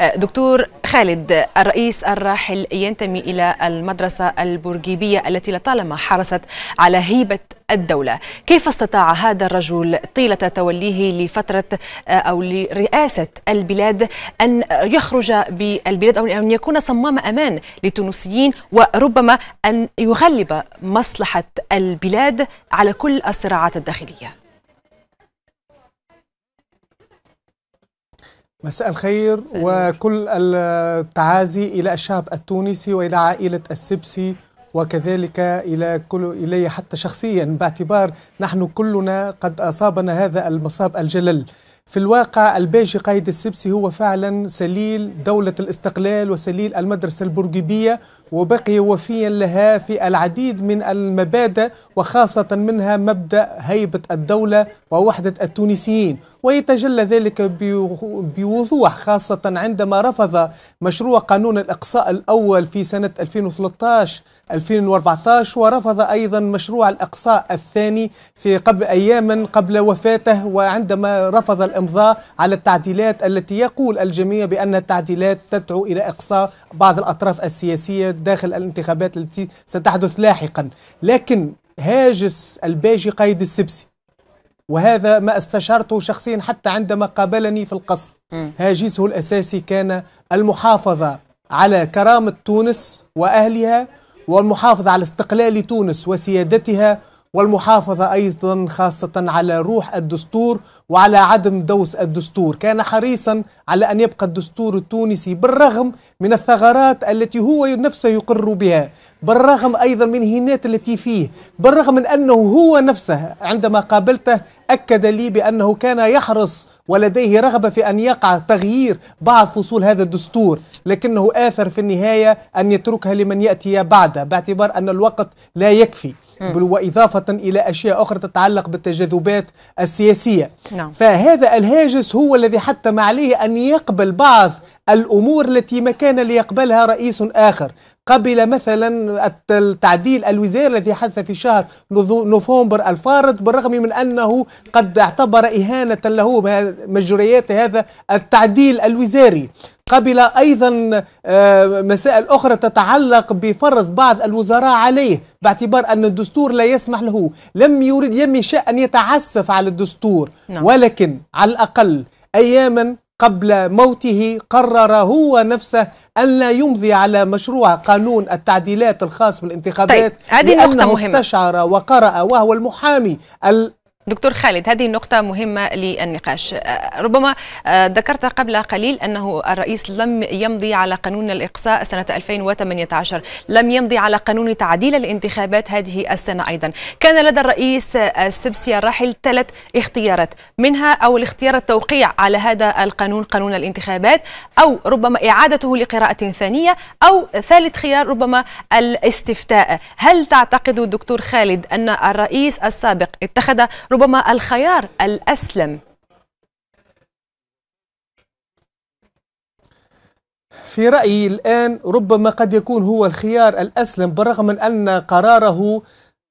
آه، دكتور خالد الرئيس الراحل ينتمي إلى المدرسة البورقيبية التي لطالما حرصت على هيبة الدولة كيف استطاع هذا الرجل طيلة توليه لفترة آه، أو لرئاسة البلاد أن يخرج بالبلاد أو أن يكون صمام أمان للتونسيين وربما أن يغلب مصلحة البلاد على كل الصراعات الداخلية مساء الخير وكل التعازي إلى الشعب التونسي وإلى عائلة السبسي وكذلك إلى كل إلي حتى شخصيا باعتبار نحن كلنا قد أصابنا هذا المصاب الجلل في الواقع الباجي قايد السبسي هو فعلا سليل دولة الاستقلال وسليل المدرسة البرجبية وبقي وفيا لها في العديد من المبادئ وخاصة منها مبدأ هيبة الدولة ووحدة التونسيين ويتجلى ذلك بوضوح خاصة عندما رفض مشروع قانون الإقصاء الأول في سنة 2013-2014 ورفض أيضا مشروع الإقصاء الثاني في قبل أياما قبل وفاته وعندما رفض الإمضاء على التعديلات التي يقول الجميع بأن التعديلات تدعو إلى إقصاء بعض الأطراف السياسية داخل الانتخابات التي ستحدث لاحقا لكن هاجس الباجي قيد السبسي وهذا ما استشرته شخصيا حتى عندما قابلني في القصر هاجسه الأساسي كان المحافظة على كرامة تونس وأهلها والمحافظة على استقلال تونس وسيادتها والمحافظة أيضا خاصة على روح الدستور وعلى عدم دوس الدستور كان حريصا على أن يبقى الدستور التونسي بالرغم من الثغرات التي هو نفسه يقر بها بالرغم أيضا من هينات التي فيه بالرغم من أنه هو نفسه عندما قابلته أكد لي بأنه كان يحرص ولديه رغبة في أن يقع تغيير بعض فصول هذا الدستور لكنه آثر في النهاية أن يتركها لمن يأتي بعده باعتبار أن الوقت لا يكفي وإضافة إلى أشياء أخرى تتعلق بالتجاذبات السياسية نعم. فهذا الهاجس هو الذي حتم عليه أن يقبل بعض الأمور التي ما كان ليقبلها رئيس آخر قبل مثلا التعديل الوزاري الذي حدث في شهر نوفمبر الفارط بالرغم من أنه قد اعتبر إهانة له مجريات هذا التعديل الوزاري قبل أيضا آه، مسائل أخرى تتعلق بفرض بعض الوزراء عليه باعتبار أن الدستور لا يسمح له لم يريد يمشى أن يتعسف على الدستور نعم. ولكن على الأقل أياما قبل موته قرر هو نفسه ألا يمضي على مشروع قانون التعديلات الخاص بالانتخابات طيب. هذه لأنه نقطة مهمة. استشعر وقرأ وهو المحامي دكتور خالد هذه النقطة مهمة للنقاش آه، ربما آه، ذكرت قبل قليل أنه الرئيس لم يمضي على قانون الإقصاء سنة 2018 لم يمضي على قانون تعديل الانتخابات هذه السنة أيضا كان لدى الرئيس السبسي آه، الراحل ثلاث اختيارات منها أو الاختيار التوقيع على هذا القانون قانون الانتخابات أو ربما إعادته لقراءة ثانية أو ثالث خيار ربما الاستفتاء هل تعتقد دكتور خالد أن الرئيس السابق اتخذ ربما الخيار الأسلم في رأيي الآن ربما قد يكون هو الخيار الأسلم بالرغم من أن قراره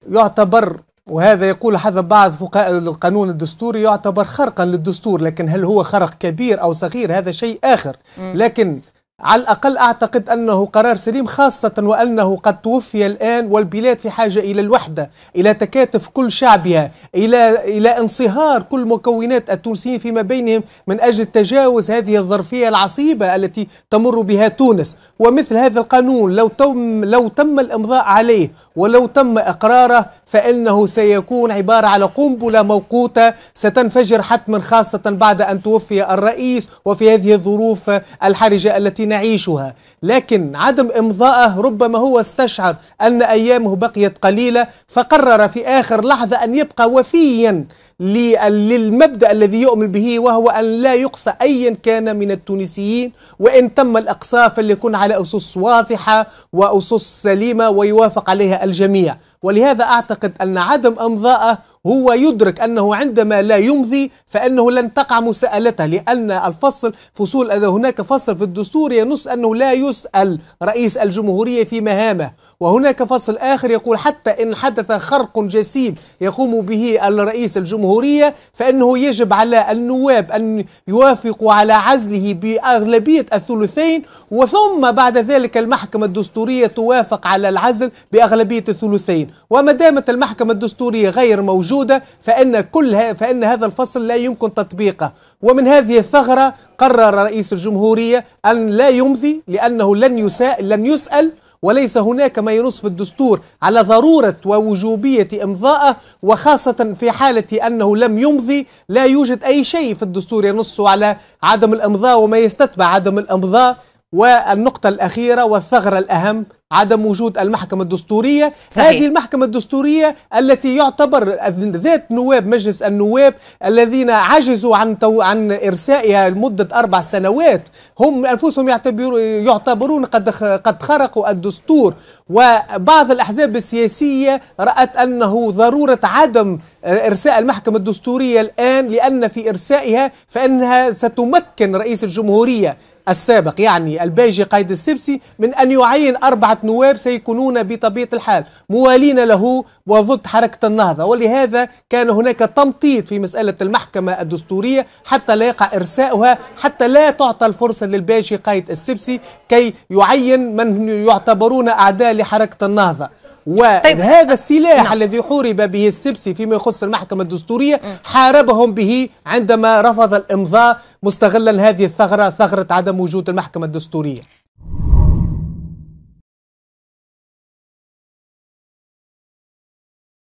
يعتبر وهذا يقول حسب بعض فقهاء القانون الدستوري يعتبر خرقا للدستور لكن هل هو خرق كبير أو صغير هذا شيء آخر لكن على الأقل أعتقد أنه قرار سليم خاصة وأنه قد توفي الآن والبلاد في حاجة إلى الوحدة إلى تكاتف كل شعبها إلى, إلى انصهار كل مكونات التونسيين فيما بينهم من أجل تجاوز هذه الظرفية العصيبة التي تمر بها تونس ومثل هذا القانون لو تم, لو تم الإمضاء عليه ولو تم إقراره فإنه سيكون عبارة على قنبلة موقوتة ستنفجر حتما خاصة بعد أن توفي الرئيس وفي هذه الظروف الحرجة التي نعيشها لكن عدم إمضاءه ربما هو استشعر أن أيامه بقيت قليلة فقرر في آخر لحظة أن يبقى وفيا للمبدأ الذي يؤمن به وهو أن لا يقصى أيا كان من التونسيين وإن تم الإقصاء فليكن على أسس واضحة وأسس سليمة ويوافق عليها الجميع ولهذا أعتقد أن عدم أمضاءه هو يدرك أنه عندما لا يمضي فأنه لن تقع مساءلته لأن الفصل فصول إذا هناك فصل في الدستور ينص أنه لا يسأل رئيس الجمهورية في مهامه وهناك فصل آخر يقول حتى إن حدث خرق جسيم يقوم به الرئيس الجمهورية فإنه يجب على النواب أن يوافقوا على عزله بأغلبية الثلثين وثم بعد ذلك المحكمة الدستورية توافق على العزل بأغلبية الثلثين وما دامت المحكمة الدستورية غير موجودة موجودة فإن, كل فإن هذا الفصل لا يمكن تطبيقه ومن هذه الثغرة قرر رئيس الجمهورية أن لا يمضي لأنه لن يساء لن يسأل وليس هناك ما ينص في الدستور على ضرورة ووجوبية إمضاءه وخاصة في حالة أنه لم يمضي لا يوجد أي شيء في الدستور ينص على عدم الإمضاء وما يستتبع عدم الإمضاء والنقطة الأخيرة والثغرة الأهم عدم وجود المحكمة الدستورية صحيح. هذه المحكمة الدستورية التي يعتبر ذات نواب مجلس النواب الذين عجزوا عن تو... عن إرسائها لمدة أربع سنوات هم أنفسهم يعتبر... يعتبرون قد قد خرقوا الدستور وبعض الأحزاب السياسية رأت أنه ضرورة عدم آه، إرساء المحكمة الدستورية الآن لأن في إرسائها فإنها ستمكن رئيس الجمهورية السابق يعني الباجي قايد السبسي من أن يعين أربعة نواب سيكونون بطبيعة الحال موالين له وضد حركة النهضة ولهذا كان هناك تمطيط في مسألة المحكمة الدستورية حتى لا يقع إرساؤها حتى لا تعطى الفرصة للباشي قايد السبسي كي يعين من يعتبرون أعداء لحركة النهضة طيب. وهذا طيب. السلاح نعم. الذي حورب به السبسي فيما يخص المحكمة الدستورية حاربهم به عندما رفض الإمضاء مستغلا هذه الثغرة ثغرة عدم وجود المحكمة الدستورية